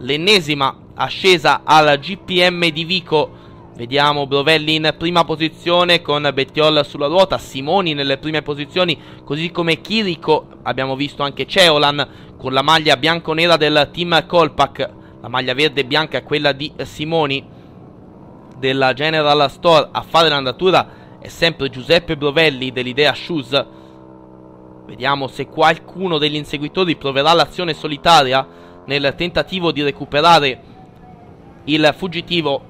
l'ennesima ascesa al GPM di Vico Vediamo Brovelli in prima posizione con Bettiol sulla ruota, Simoni nelle prime posizioni, così come Chirico, abbiamo visto anche Ceolan con la maglia bianco-nera del team Colpac, la maglia verde e bianca è quella di Simoni della General Store, a fare l'andatura è sempre Giuseppe Brovelli dell'idea Shoes. Vediamo se qualcuno degli inseguitori proverà l'azione solitaria nel tentativo di recuperare il fuggitivo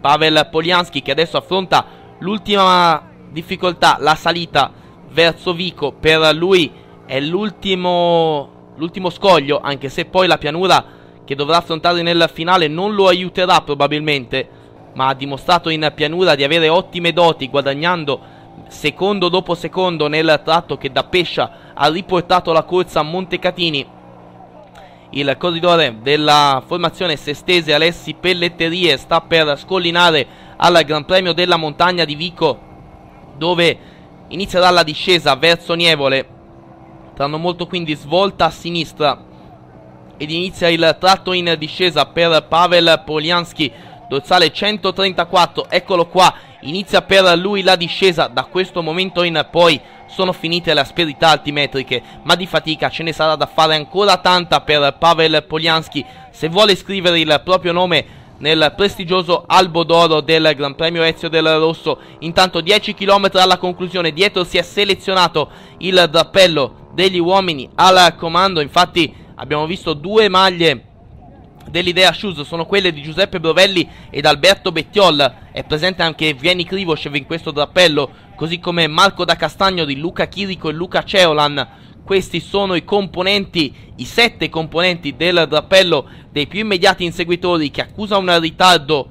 Pavel Polianski che adesso affronta l'ultima difficoltà, la salita verso Vico. Per lui è l'ultimo, l'ultimo scoglio, anche se poi la pianura che dovrà affrontare nel finale non lo aiuterà probabilmente, ma ha dimostrato in pianura di avere ottime doti, guadagnando secondo dopo secondo nel tratto che da Pescia ha riportato la corsa a Montecatini il corridore della formazione sestese Alessi Pelletterie sta per scollinare al Gran Premio della Montagna di Vico dove inizierà la discesa verso Nievole tranno molto quindi svolta a sinistra ed inizia il tratto in discesa per Pavel Polianski dorsale 134 eccolo qua inizia per lui la discesa da questo momento in poi sono finite le asperità altimetriche, ma di fatica ce ne sarà da fare ancora tanta per Pavel Polianski se vuole scrivere il proprio nome nel prestigioso Albo d'Oro del Gran Premio Ezio del Rosso. Intanto 10 km alla conclusione, dietro si è selezionato il drappello degli uomini al comando, infatti abbiamo visto due maglie dell'Idea Shoes sono quelle di Giuseppe Brovelli ed Alberto Bettiol. È presente anche Vieni Krivoshev in questo drappello così come Marco da Castagno di Luca Chirico e Luca Ceolan. Questi sono i componenti, i sette componenti del drappello dei più immediati inseguitori che accusa un ritardo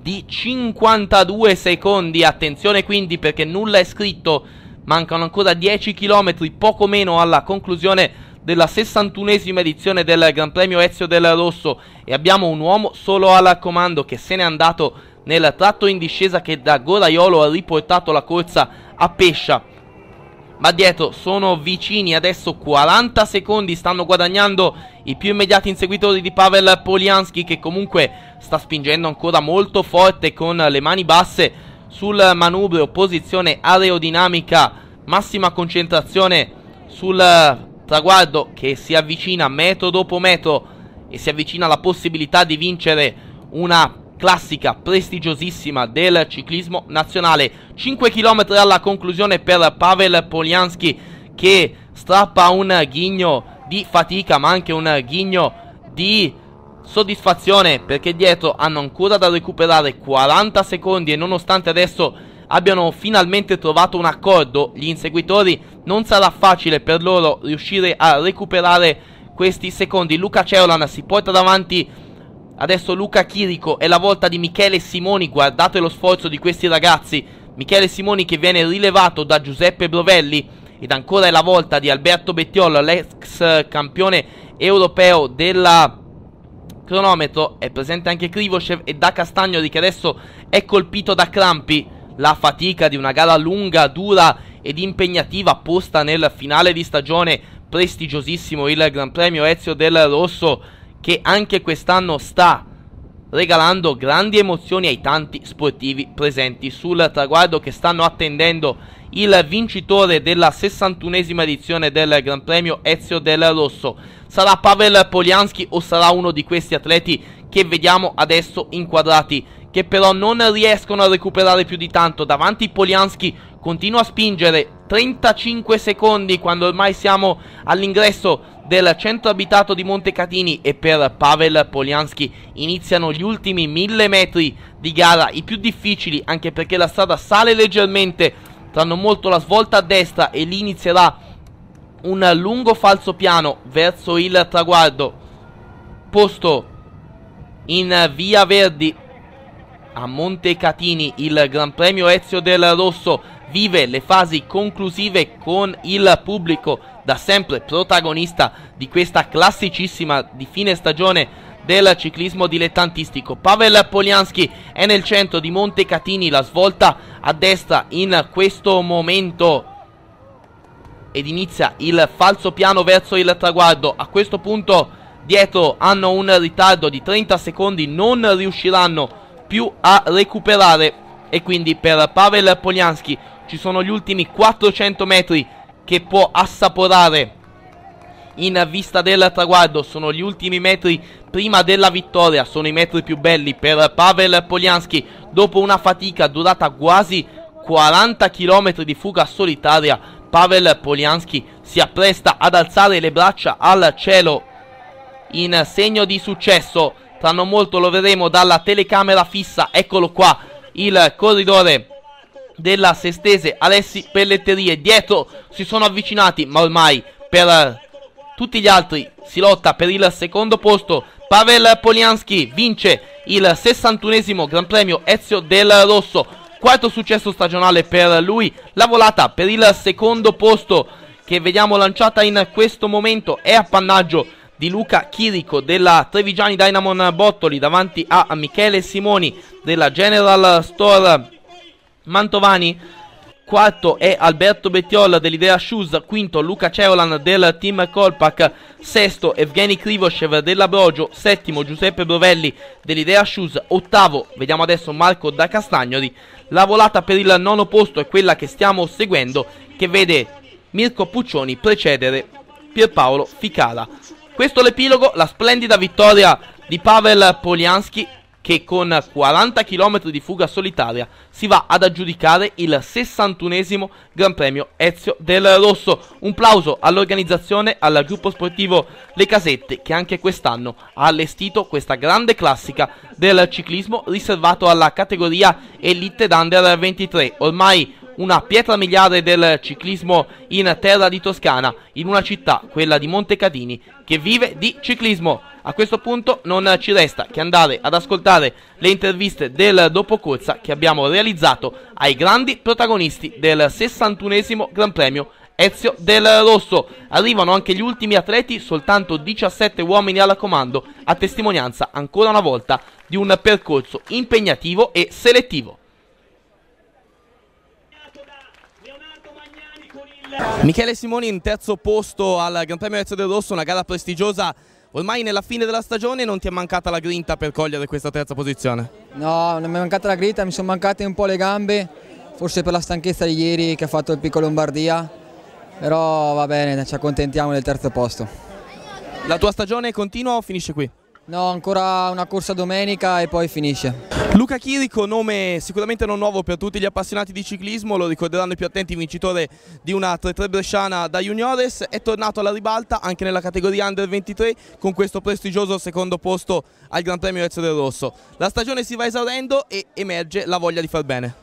di 52 secondi. Attenzione quindi perché nulla è scritto. Mancano ancora 10 km, poco meno alla conclusione della 61esima edizione del Gran Premio Ezio del Rosso e abbiamo un uomo solo al comando che se n'è andato nel tratto in discesa che da Goraiolo ha riportato la corsa a Pescia. Ma dietro sono vicini adesso 40 secondi, stanno guadagnando i più immediati inseguitori di Pavel Polianski che comunque sta spingendo ancora molto forte con le mani basse sul manubrio, posizione aerodinamica, massima concentrazione sul traguardo che si avvicina metro dopo metro e si avvicina alla possibilità di vincere una classica prestigiosissima del ciclismo nazionale. 5 km alla conclusione per Pavel Polianski che strappa un ghigno di fatica ma anche un ghigno di soddisfazione perché dietro hanno ancora da recuperare 40 secondi e nonostante adesso abbiano finalmente trovato un accordo gli inseguitori non sarà facile per loro riuscire a recuperare questi secondi Luca Ceolan si porta davanti Adesso Luca Chirico è la volta di Michele Simoni, guardate lo sforzo di questi ragazzi. Michele Simoni che viene rilevato da Giuseppe Brovelli ed ancora è la volta di Alberto Bettiolo, l'ex campione europeo della cronometro. È presente anche Krivoshev e da Castagnoli che adesso è colpito da crampi. La fatica di una gara lunga, dura ed impegnativa posta nel finale di stagione prestigiosissimo il Gran Premio Ezio del Rosso che anche quest'anno sta regalando grandi emozioni ai tanti sportivi presenti sul traguardo che stanno attendendo il vincitore della 61esima edizione del Gran Premio Ezio del Rosso. Sarà Pavel Polianski o sarà uno di questi atleti che vediamo adesso inquadrati, che però non riescono a recuperare più di tanto. Davanti Polianski continua a spingere 35 secondi quando ormai siamo all'ingresso del centro abitato di Montecatini e per Pavel Polianski iniziano gli ultimi mille metri di gara, i più difficili anche perché la strada sale leggermente, tra non molto la svolta a destra e lì inizierà un lungo falso piano verso il traguardo posto in Via Verdi a Montecatini il Gran Premio Ezio del Rosso vive le fasi conclusive con il pubblico da sempre protagonista di questa classicissima di fine stagione del ciclismo dilettantistico. Pavel Polianski è nel centro di Monte Catini, la svolta a destra in questo momento ed inizia il falso piano verso il traguardo. A questo punto dietro hanno un ritardo di 30 secondi, non riusciranno più a recuperare e quindi per Pavel Polianski ci sono gli ultimi 400 metri che può assaporare in vista del traguardo. Sono gli ultimi metri prima della vittoria, sono i metri più belli per Pavel Polianski dopo una fatica durata quasi 40 km di fuga solitaria. Pavel Polianski si appresta ad alzare le braccia al cielo in segno di successo. Tra non molto lo vedremo dalla telecamera fissa. Eccolo qua, il corridore della Sestese Alessi Pelletterie dietro si sono avvicinati ma ormai per tutti gli altri si lotta per il secondo posto Pavel Polianski vince il 61esimo Gran Premio Ezio del Rosso quarto successo stagionale per lui la volata per il secondo posto che vediamo lanciata in questo momento è appannaggio di Luca Chirico della Trevigiani Dynamon Bottoli davanti a Michele Simoni della General Store Mantovani quarto è Alberto Bettiola dell'Idea Shoes, quinto Luca Ceolan del team Colpac, sesto Evgeny Krivoshev dell'Abrogio, settimo Giuseppe Brovelli dell'Idea Shoes, ottavo, vediamo adesso Marco da Castagnoli. La volata per il nono posto è quella che stiamo seguendo, che vede Mirko Puccioni precedere Pierpaolo Ficala. Questo l'epilogo, la splendida vittoria di Pavel Polianski che con 40 km di fuga solitaria si va ad aggiudicare il 61esimo Gran Premio Ezio del Rosso. Un plauso all'organizzazione, al gruppo sportivo Le Casette che anche quest'anno ha allestito questa grande classica del ciclismo riservato alla categoria Elite Dunder 23. Ormai una pietra miliare del ciclismo in terra di Toscana, in una città, quella di Montecatini, che vive di ciclismo. A questo punto non ci resta che andare ad ascoltare le interviste del dopocorsa che abbiamo realizzato ai grandi protagonisti del 61 Gran Premio Ezio del Rosso. Arrivano anche gli ultimi atleti, soltanto 17 uomini alla comando, a testimonianza ancora una volta di un percorso impegnativo e selettivo. Michele Simoni in terzo posto al Gran Premio Ezio del Rosso, una gara prestigiosa ormai nella fine della stagione non ti è mancata la grinta per cogliere questa terza posizione? No, non mi è mancata la grinta, mi sono mancate un po' le gambe, forse per la stanchezza di ieri che ha fatto il piccolo Lombardia, però va bene, ci accontentiamo del terzo posto. La tua stagione continua o finisce qui? No, ancora una corsa domenica e poi finisce. Luca Chirico, nome sicuramente non nuovo per tutti gli appassionati di ciclismo, lo ricorderanno i più attenti, vincitore di una 3-3 bresciana da juniores, è tornato alla ribalta anche nella categoria Under 23 con questo prestigioso secondo posto al Gran Premio Ezio del Rosso. La stagione si va esaurendo e emerge la voglia di far bene.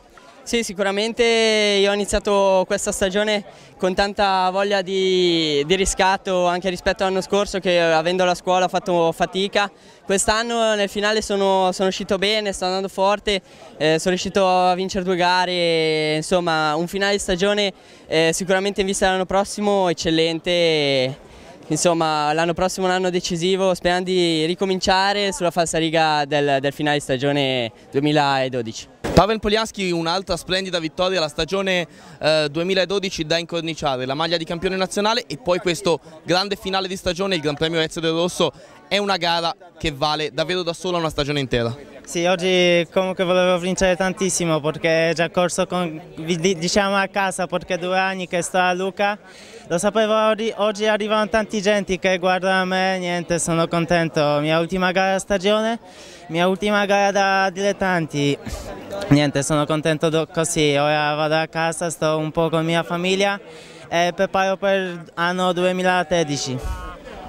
Sì, sicuramente io ho iniziato questa stagione con tanta voglia di, di riscatto anche rispetto all'anno scorso che avendo la scuola ho fatto fatica. Quest'anno nel finale sono, sono, uscito bene, sto andando forte, eh, sono riuscito a vincere due gare, e, insomma un finale di stagione eh, sicuramente in vista dell'anno prossimo eccellente. E, insomma l'anno prossimo è un anno decisivo, speriamo di ricominciare sulla falsariga del, del finale di stagione 2012. Pavel Poliaschi un'altra splendida vittoria, la stagione eh, 2012 da incorniciare, la maglia di campione nazionale e poi questo grande finale di stagione, il Gran Premio Ezio del Rosso, è una gara che vale davvero da sola una stagione intera. Sì, oggi comunque volevo vincere tantissimo perché è già corso con, diciamo a casa perché due anni che sto a Luca lo sapevo oggi arrivano tanti gente che guardano me, niente, sono contento. Mia ultima gara stagione, mia ultima gara da dilettanti. Niente, sono contento così. Ora vado a casa, sto un po' con mia famiglia e preparo per l'anno 2013.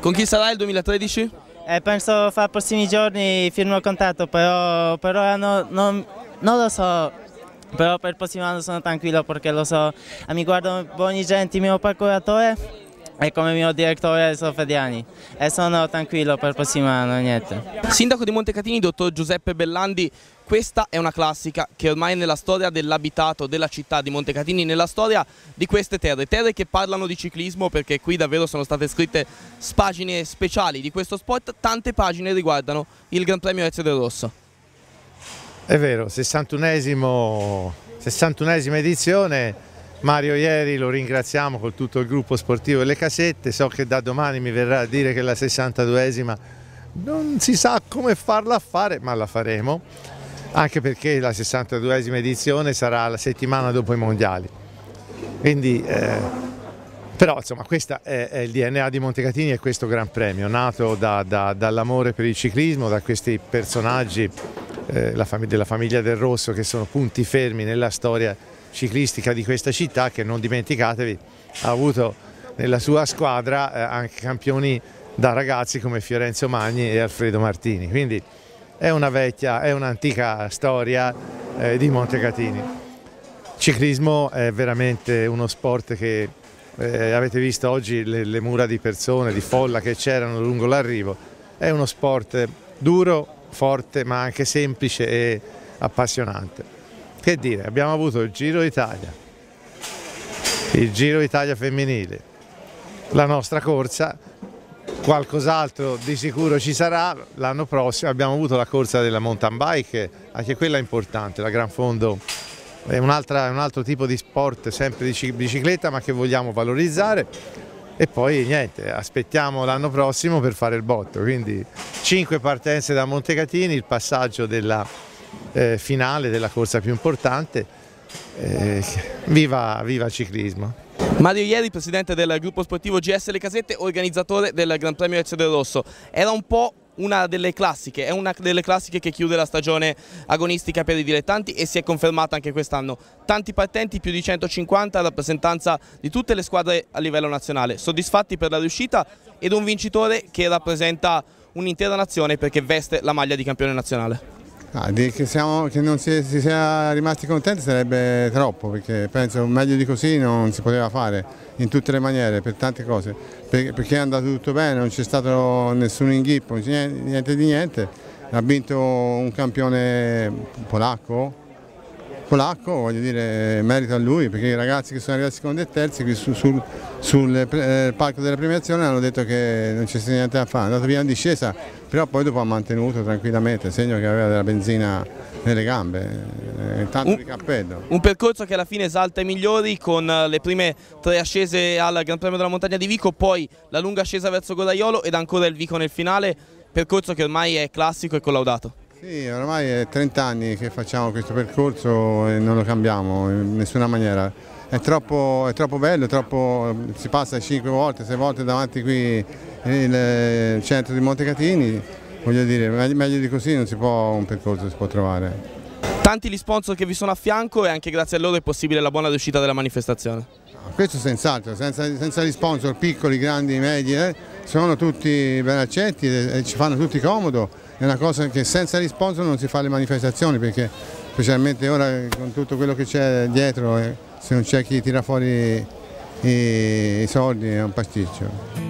Con chi sarà il 2013? E eh, penso fra i prossimi giorni firmo il contatto, però per ora no, no, non lo so però per il prossimo anno sono tranquillo perché lo so, mi guardo Bonigenti, mio procuratore e come mio direttore Sofrediani e sono tranquillo per il prossimo anno, niente. Sindaco di Montecatini, dottor Giuseppe Bellandi, questa è una classica che ormai è nella storia dell'abitato della città di Montecatini, nella storia di queste terre, terre che parlano di ciclismo perché qui davvero sono state scritte pagine speciali di questo sport, tante pagine riguardano il Gran Premio Ezio del Rosso. È vero, 61 61esima edizione, Mario Ieri lo ringraziamo con tutto il gruppo sportivo e le casette, so che da domani mi verrà a dire che la 62esima non si sa come farla fare, ma la faremo, anche perché la 62esima edizione sarà la settimana dopo i mondiali. Quindi, eh, però insomma questo è, è, il DNA di Montecatini e questo Gran Premio, nato da, da, dall'amore per il ciclismo, da questi personaggi eh, fam della famiglia del Rosso che sono punti fermi nella storia ciclistica di questa città che non dimenticatevi ha avuto nella sua squadra eh, anche campioni da ragazzi come Fiorenzo Magni e Alfredo Martini. Quindi è una vecchia, è un'antica storia eh, di Montecatini. Il ciclismo è veramente uno sport che eh, avete visto oggi le, le mura di persone, di folla che c'erano lungo l'arrivo. È uno sport duro, forte ma anche semplice e appassionante. Che dire, abbiamo avuto il Giro d'Italia, il Giro d'Italia femminile, la nostra corsa, qualcos'altro di sicuro ci sarà l'anno prossimo, abbiamo avuto la corsa della mountain bike, anche quella è importante, la Gran Fondo è un, altro tipo di sport sempre di bicicletta ma che vogliamo valorizzare e poi niente, aspettiamo l'anno prossimo per fare il botto, quindi cinque partenze da Montecatini, il passaggio della eh, finale della corsa più importante, eh, viva, viva ciclismo! Mario Ieri, presidente del gruppo sportivo GS Le Casette, organizzatore del Gran Premio Lecce del Rosso, era un po' una delle classiche, è una delle classiche che chiude la stagione agonistica per i dilettanti e si è confermata anche quest'anno. Tanti partenti, più di 150, rappresentanza di tutte le squadre a livello nazionale, soddisfatti per la riuscita ed un vincitore che rappresenta un'intera nazione perché veste la maglia di campione nazionale. Ah, che, siamo, che, non si, si sia rimasti contenti sarebbe troppo perché penso meglio di così non si poteva fare in tutte le maniere, per tante cose, perché è andato tutto bene, non c'è stato nessun inghippo, niente di niente, ha vinto un campione polacco, polacco, voglio dire merito a lui perché i ragazzi che sono arrivati secondi e terzi qui su, sul, sul eh, eh, palco della premiazione hanno detto che non c'è niente da fare, è andato via in discesa, però poi dopo ha mantenuto tranquillamente, segno che aveva della benzina nelle gambe, eh, tanto un, di cappello. Un percorso che alla fine esalta i migliori con eh, le prime tre ascese al Gran Premio della Montagna di Vico, poi la lunga ascesa verso Godaiolo ed ancora il Vico nel finale, percorso che ormai è classico e collaudato. Sì, ormai è 30 anni che facciamo questo percorso e non lo cambiamo in nessuna maniera. È troppo, è troppo bello, è troppo, si passa 5 volte, 6 volte davanti qui il centro di Montecatini, voglio dire, meglio di così non si può, un percorso si può trovare. Tanti gli sponsor che vi sono a fianco e anche grazie a loro è possibile la buona riuscita della manifestazione. Questo senz'altro, senza, senza, gli sponsor piccoli, grandi, medi, eh, sono tutti ben accetti e ci fanno tutti comodo è una cosa che senza risponso non si fa le manifestazioni perché specialmente ora con tutto quello che c'è dietro eh, se non c'è chi tira fuori i soldi è un pasticcio.